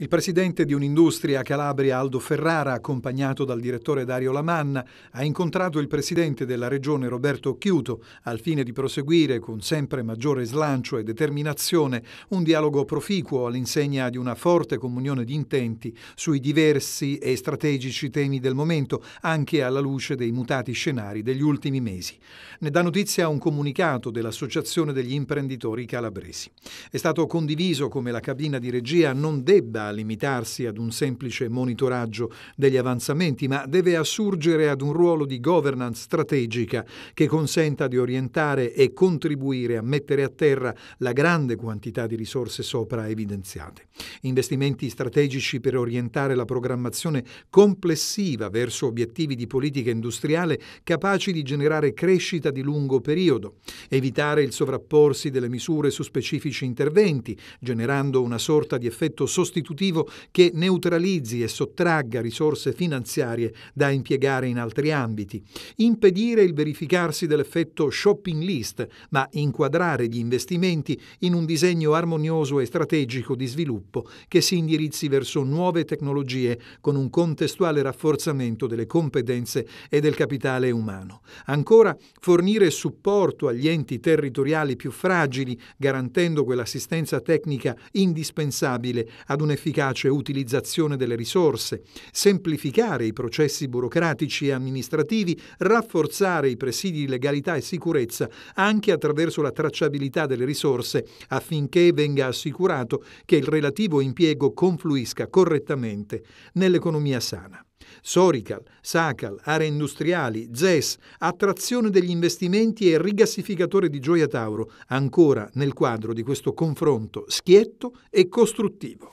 Il presidente di un'industria a Calabria, Aldo Ferrara, accompagnato dal direttore Dario Lamanna, ha incontrato il presidente della regione Roberto Chiuto al fine di proseguire con sempre maggiore slancio e determinazione un dialogo proficuo all'insegna di una forte comunione di intenti sui diversi e strategici temi del momento, anche alla luce dei mutati scenari degli ultimi mesi. Ne dà notizia un comunicato dell'Associazione degli imprenditori calabresi. È stato condiviso come la cabina di regia non debba limitarsi ad un semplice monitoraggio degli avanzamenti, ma deve assurgere ad un ruolo di governance strategica che consenta di orientare e contribuire a mettere a terra la grande quantità di risorse sopra evidenziate. Investimenti strategici per orientare la programmazione complessiva verso obiettivi di politica industriale capaci di generare crescita di lungo periodo, evitare il sovrapporsi delle misure su specifici interventi, generando una sorta di effetto sostitutivo esecutivo che neutralizzi e sottragga risorse finanziarie da impiegare in altri ambiti, impedire il verificarsi dell'effetto shopping list, ma inquadrare gli investimenti in un disegno armonioso e strategico di sviluppo che si indirizzi verso nuove tecnologie con un contestuale rafforzamento delle competenze e del capitale umano. Ancora, fornire supporto agli enti territoriali più fragili, garantendo quell'assistenza tecnica indispensabile ad un'efficacia efficace utilizzazione delle risorse, semplificare i processi burocratici e amministrativi, rafforzare i presidi di legalità e sicurezza anche attraverso la tracciabilità delle risorse affinché venga assicurato che il relativo impiego confluisca correttamente nell'economia sana. Sorical, Sacal, aree industriali, ZES, attrazione degli investimenti e rigassificatore di Gioia Tauro, ancora nel quadro di questo confronto schietto e costruttivo.